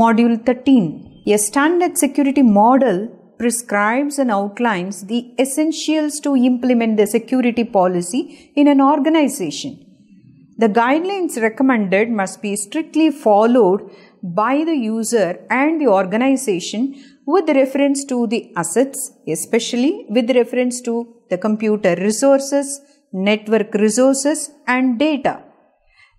Module 13 A standard security model prescribes and outlines the essentials to implement the security policy in an organization. The guidelines recommended must be strictly followed by the user and the organization with reference to the assets, especially with reference to the computer resources, network resources, and data.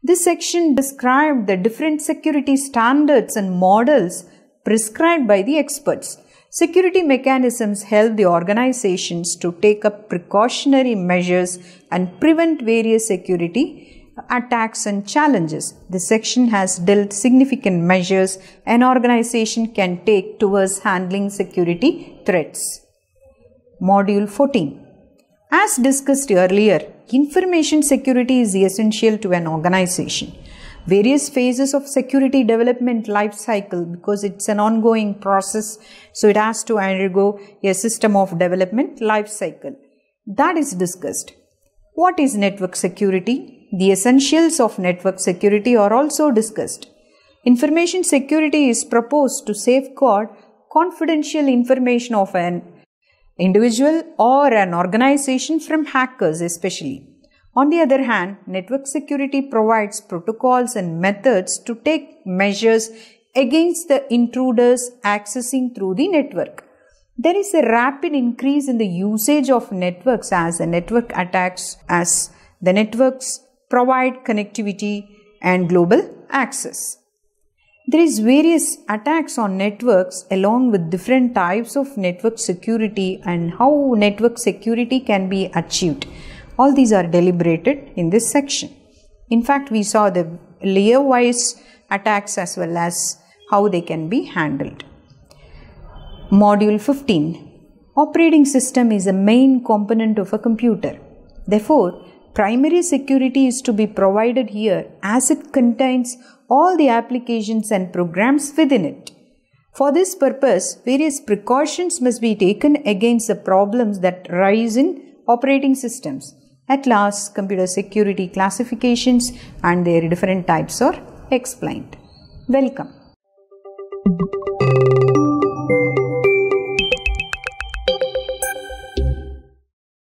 This section described the different security standards and models prescribed by the experts. Security mechanisms help the organizations to take up precautionary measures and prevent various security attacks and challenges. This section has dealt significant measures an organization can take towards handling security threats. Module 14 As discussed earlier, information security is essential to an organization. Various phases of security development life cycle because it's an ongoing process, so it has to undergo a system of development life cycle. That is discussed. What is network security? The essentials of network security are also discussed. Information security is proposed to safeguard confidential information of an individual or an organization from hackers especially. On the other hand, network security provides protocols and methods to take measures against the intruders accessing through the network. There is a rapid increase in the usage of networks as the network attacks as the networks provide connectivity and global access. There is various attacks on networks along with different types of network security and how network security can be achieved. All these are deliberated in this section. In fact, we saw the layer wise attacks as well as how they can be handled. Module 15 Operating system is a main component of a computer. Therefore, primary security is to be provided here as it contains all the applications and programs within it. For this purpose, various precautions must be taken against the problems that rise in operating systems. At last, computer security classifications and their different types are explained. Welcome.